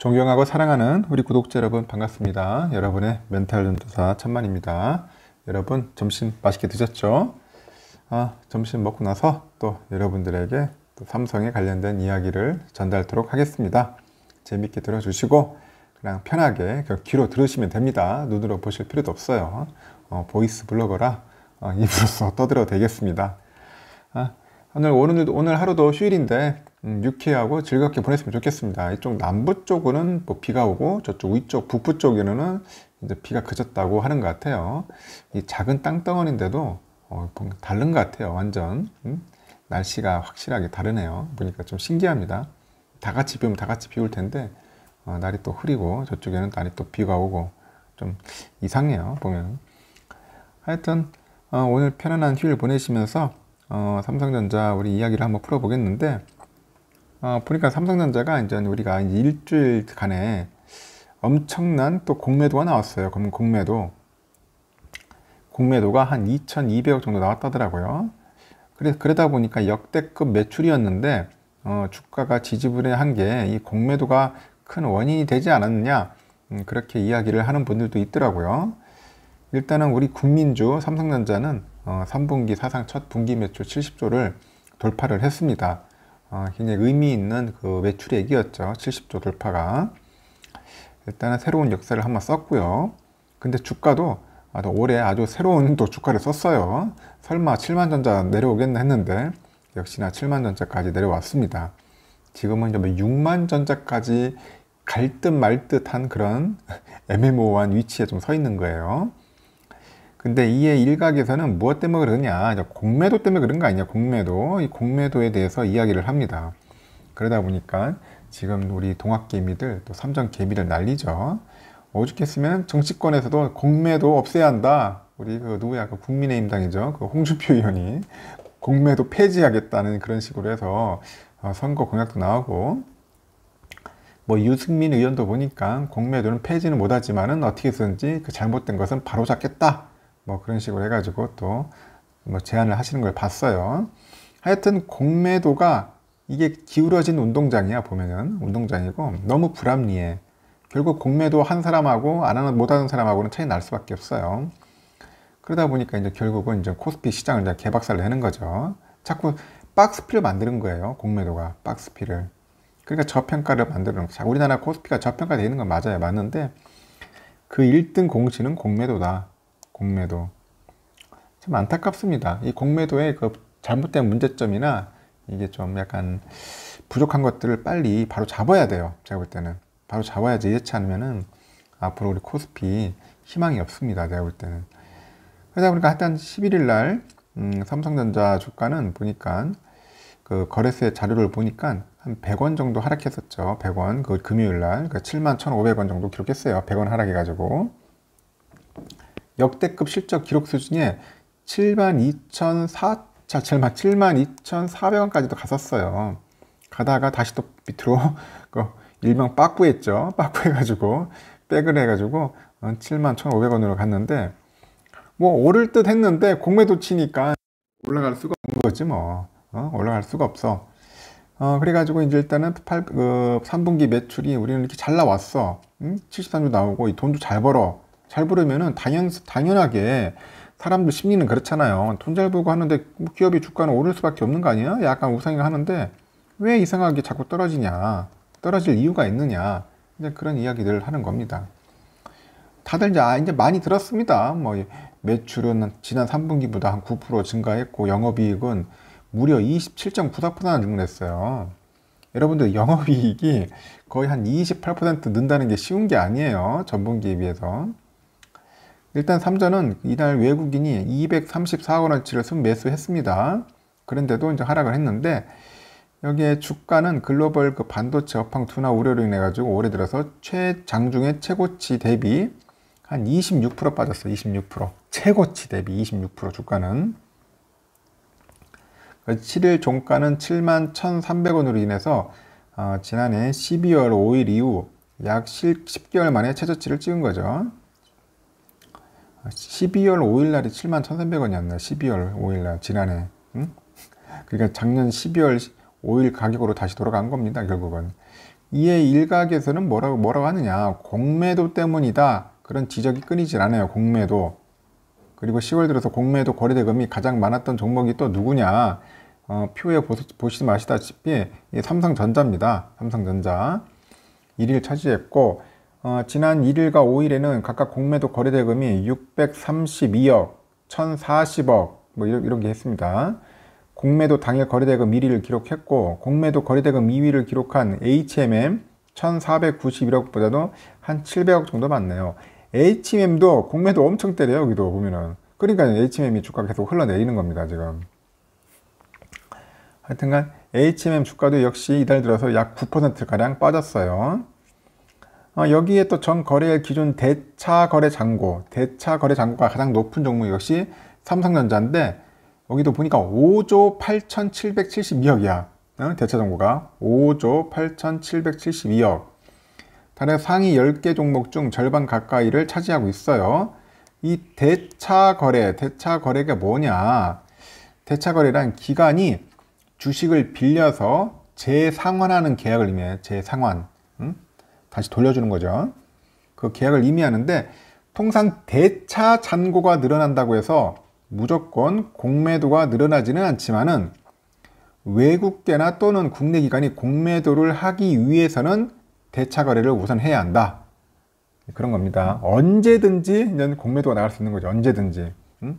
존경하고 사랑하는 우리 구독자 여러분 반갑습니다. 여러분의 멘탈 전도사 천만입니다. 여러분 점심 맛있게 드셨죠? 아, 점심 먹고 나서 또 여러분들에게 또 삼성에 관련된 이야기를 전달하도록 하겠습니다. 재밌게 들어주시고 그냥 편하게 그 귀로 들으시면 됩니다. 눈으로 보실 필요도 없어요. 어, 보이스 블로거라 어, 입으로서 떠들어 되겠습니다. 아, 오늘, 오늘, 오늘 하루도 휴일인데 음, 유쾌하고 즐겁게 보냈으면 좋겠습니다. 이쪽 남부 쪽은 뭐 비가 오고 저쪽 위쪽 북부 쪽에는 이제 비가 그쳤다고 하는 것 같아요. 이 작은 땅덩어리인데도 어, 다른 것 같아요. 완전 음? 날씨가 확실하게 다르네요. 보니까 좀 신기합니다. 다 같이 비면다 같이 비울 텐데 어, 날이 또 흐리고 저쪽에는 날이 또 비가 오고 좀 이상해요. 보면 하여튼 어, 오늘 편안한 휴일 보내시면서 어, 삼성전자 우리 이야기를 한번 풀어보겠는데 어, 보니까 삼성전자가 이제 우리가 이제 일주일간에 엄청난 또 공매도가 나왔어요. 그럼 공매도. 공매도가 한 2,200억 정도 나왔다더라고요. 그래 그러다 보니까 역대급 매출이었는데 어, 주가가 지지분해 한게 이 공매도가 큰 원인이 되지 않았느냐 음, 그렇게 이야기를 하는 분들도 있더라고요. 일단은 우리 국민주 삼성전자는 어, 3분기 사상 첫 분기 매출 70조를 돌파를 했습니다. 어, 굉장히 의미 있는 그 매출액이었죠. 70조 돌파가. 일단은 새로운 역사를 한번 썼고요. 근데 주가도 아, 올해 아주 새로운 또 주가를 썼어요. 설마 7만전자 내려오겠나 했는데 역시나 7만전자까지 내려왔습니다. 지금은 6만전자까지 갈 듯 말 듯한 그런 애매모호한 위치에 좀 서 있는 거예요. 근데 이에 일각에서는 무엇 때문에 그러냐 공매도 때문에 그런 거 아니냐 공매도 이 공매도에 대해서 이야기를 합니다 그러다 보니까 지금 우리 동학개미들 또 삼정개미를 날리죠 오죽했으면 정치권에서도 공매도 없애야 한다 우리 그 누구야 그 국민의힘당이죠 그 홍준표 의원이 공매도 폐지하겠다는 그런 식으로 해서 어, 선거 공약도 나오고 뭐 유승민 의원도 보니까 공매도는 폐지는 못하지만은 어떻게 쓰는지 그 잘못된 것은 바로잡겠다 뭐 그런 식으로 해가지고 또뭐 제안을 하시는 걸 봤어요. 하여튼 공매도가 이게 기울어진 운동장이야 보면은 운동장이고 너무 불합리해. 결국 공매도 한 사람하고 안 하는 못하는 사람하고는 차이 날 수밖에 없어요. 그러다 보니까 이제 결국은 이제 코스피 시장을 이제 개박살 내는 거죠. 자꾸 박스피를 만드는 거예요. 공매도가 박스피를. 그러니까 저평가를 만드는 거죠. 우리나라 코스피가 저평가되어 있는 건 맞아요. 맞는데 그 1등 공시는 공매도다. 공매도. 참 안타깝습니다. 이 공매도의 그 잘못된 문제점이나 이게 좀 약간 부족한 것들을 빨리 바로 잡아야 돼요. 제가 볼 때는. 바로 잡아야지 이렇 않으면은 앞으로 우리 코스피 희망이 없습니다. 제가 볼 때는. 그러다 보니까 일단 11일 날 음, 삼성전자 주가는 보니까 그 거래소의 자료를 보니까 한 100원 정도 하락했었죠. 100원 그 금요일 날그 7만 1,500원 정도 기록했어요. 100원 하락해 가지고. 역대급 실적 기록 수준에 72,400, 원까지도 갔었어요. 가다가 다시 또 밑으로 그 일명 빠꾸했죠. 빠꾸해가지고 백을 해가지고 71,500원으로 어, 갔는데 뭐 오를 듯 했는데 공매도 치니까 올라갈 수가 없는 거지 뭐 어? 올라갈 수가 없어 어, 그래가지고 이제 일단은 8, 그 3분기 매출이 우리는 이렇게 잘 나왔어 응? 7 3주 나오고 이 돈도 잘 벌어 잘 부르면은 당연, 당연하게 사람들 심리는 그렇잖아요. 돈 잘 벌고 하는데 뭐 기업의 주가는 오를 수밖에 없는 거 아니야? 약간 우상향 하는데 왜 이상하게 자꾸 떨어지냐? 떨어질 이유가 있느냐? 이제 그런 이야기들을 하는 겁니다. 다들 이제 아, 많이 들었습니다. 뭐 매출은 지난 3분기보다 한9% 증가했고 영업이익은 무려 27.94%나 증가했어요. 여러분들 영업이익이 거의 한 28% 는다는 게 쉬운 게 아니에요. 전분기에 비해서. 일단 삼전은 이날 외국인이 234억 원어치를 순매수했습니다. 그런데도 이제 하락을 했는데 여기에 주가는 글로벌 그 반도체 업황 둔화 우려로 인해 가지고 올해 들어서 최장중의 최고치 대비 한 26% 빠졌어요. 26% 최고치 대비 26% 주가는 7일 그 종가는 7만 1,300원으로 인해서 어, 지난해 12월 5일 이후 약 10개월 만에 최저치를 찍은 거죠. 12월 5일 날이 7 1,300원이었나? 12월 5일 날 지난해. 응? 그러니까 작년 12월 5일 가격으로 다시 돌아간 겁니다. 결국은. 이에 일각에서는 뭐라고 뭐라고 하느냐? 공매도 때문이다. 그런 지적이 끊이질 않아요. 공매도. 그리고 10월 들어서 공매도 거래대금이 가장 많았던 종목이 또 누구냐? 어, 표에 보시, 면 아시다시피 삼성전자입니다. 삼성전자 1위를 차지했고 어, 지난 1일과 5일에는 각각 공매도 거래대금이 632억, 1040억 뭐 이런, 이런 게 했습니다. 공매도 당일 거래대금 1위를 기록했고 공매도 거래대금 2위를 기록한 HMM 1491억보다도 한 700억 정도 많네요. HMM도 공매도 엄청 때려요. 여기도 보면은. 그러니까 HMM이 주가 계속 흘러내리는 겁니다. 지금. 하여튼간 HMM 주가도 역시 이달 들어서 약 9%가량 빠졌어요. 어, 여기에 또 전 거래일 기준 대차 거래 잔고, 대차 거래 잔고가 가장 높은 종목 역시 삼성전자인데 여기도 보니까 5조 8,772억이야. 어? 대차 잔고가 5조 8,772억. 다른 상위 10개 종목 중 절반 가까이를 차지하고 있어요. 이 대차 거래, 대차 거래가 뭐냐? 대차 거래란 기간이 주식을 빌려서 재상환하는 계약을 의미해. 재상환. 응? 다시 돌려주는 거죠. 그 계약을 의미하는데 통상 대차 잔고가 늘어난다고 해서 무조건 공매도가 늘어나지는 않지만은 외국계나 또는 국내 기관이 공매도를 하기 위해서는 대차 거래를 우선 해야 한다. 그런 겁니다. 언제든지 공매도가 나갈 수 있는 거죠. 언제든지. 음?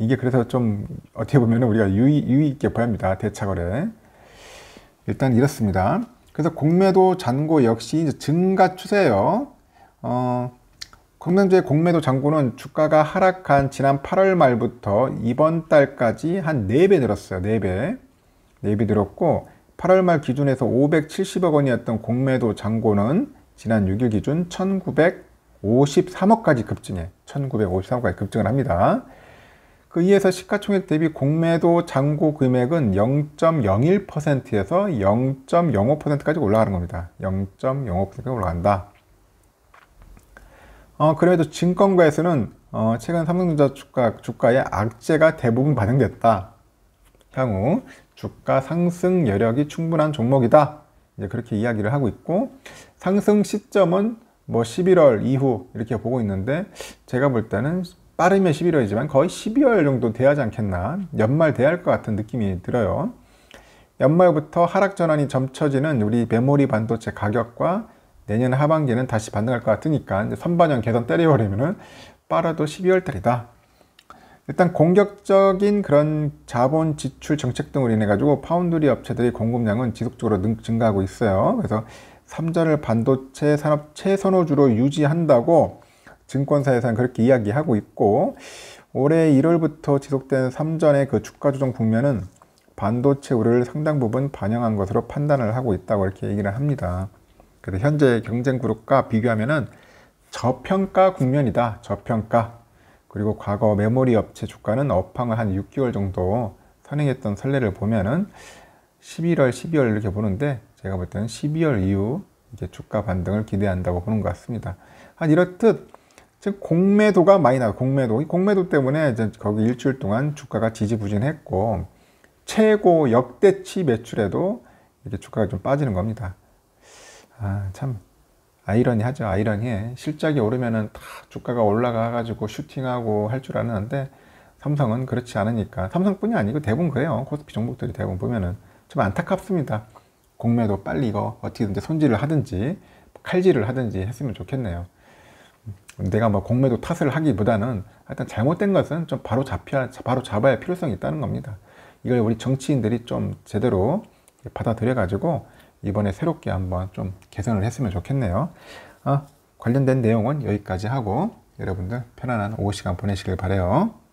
이게 그래서 좀 어떻게 보면 우리가 유의, 유의 있게 봐야 합니다. 대차 거래. 일단 이렇습니다. 그래서 공매도 잔고 역시 이제 증가 추세예요. 어, 금융주의 공매도 잔고는 주가가 하락한 지난 8월 말부터 이번 달까지 한 4배 늘었어요. 4배. 4배 늘었고 8월 말 기준에서 570억 원이었던 공매도 잔고는 지난 6일 기준 1953억까지 급증해 1953억까지 급증을 합니다. 그이에서 시가총액 대비 공매도 잔고 금액은 0.01%에서 0.05%까지 올라가는 겁니다. 0.05%까지 올라간다. 어, 그럼에도 증권가에서는 어, 최근 삼성전자 주가, 주가의 악재가 대부분 반영됐다. 향후 주가 상승 여력이 충분한 종목이다. 이제 그렇게 이야기를 하고 있고 상승 시점은 뭐 11월 이후 이렇게 보고 있는데 제가 볼 때는 빠르면 11월이지만 거의 12월 정도 돼야지 하 않겠나 연말 돼야 할 것 같은 느낌이 들어요. 연말부터 하락 전환이 점쳐지는 우리 메모리 반도체 가격과 내년 하반기는 다시 반등할 것 같으니까 이제 선반영 개선 때려버리면 빠라도 12월 달이다. 일단 공격적인 그런 자본 지출 정책 등으로 인해 가지고 파운드리 업체들의 공급량은 지속적으로 능, 증가하고 있어요. 그래서 3전을 반도체 산업 최선호주로 유지한다고 증권사에서는 그렇게 이야기하고 있고 올해 1월부터 지속된 3전의 그 주가 조정 국면은 반도체 우려를 상당 부분 반영한 것으로 판단을 하고 있다고 이렇게 얘기를 합니다. 그래서 현재 경쟁 그룹과 비교하면은 저평가 국면이다. 저평가. 그리고 과거 메모리 업체 주가는 업황을 한 6개월 정도 선행했던 선례를 보면은 11월, 12월 이렇게 보는데 제가 볼 때는 12월 이후 이제 주가 반등을 기대한다고 보는 것 같습니다. 한 이렇듯 즉 공매도가 많이 나요. 공매도. 공매도 때문에 이제 거기 일주일 동안 주가가 지지부진했고 최고 역대치 매출에도 이렇게 주가가 좀 빠지는 겁니다. 아, 참 아이러니하죠. 아이러니해. 실적이 오르면은 다 주가가 올라가 가지고 슈팅하고 할 줄 아는데 삼성은 그렇지 않으니까 삼성뿐이 아니고 대부분 그래요. 코스피 종목들이 대부분 보면은 좀 안타깝습니다. 공매도 빨리 이거 어떻게든 손질을 하든지 칼질을 하든지 했으면 좋겠네요. 내가 뭐 공매도 탓을 하기보다는 일단 잘못된 것은 좀 바로 잡혀 바로 잡아야 필요성이 있다는 겁니다. 이걸 우리 정치인들이 좀 제대로 받아들여 가지고 이번에 새롭게 한번 좀 개선을 했으면 좋겠네요. 아, 관련된 내용은 여기까지 하고 여러분들 편안한 오후 시간 보내시길 바래요.